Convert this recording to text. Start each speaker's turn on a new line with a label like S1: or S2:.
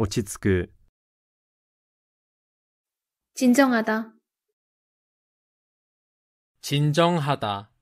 S1: 落ち着く 진정하다 진정하다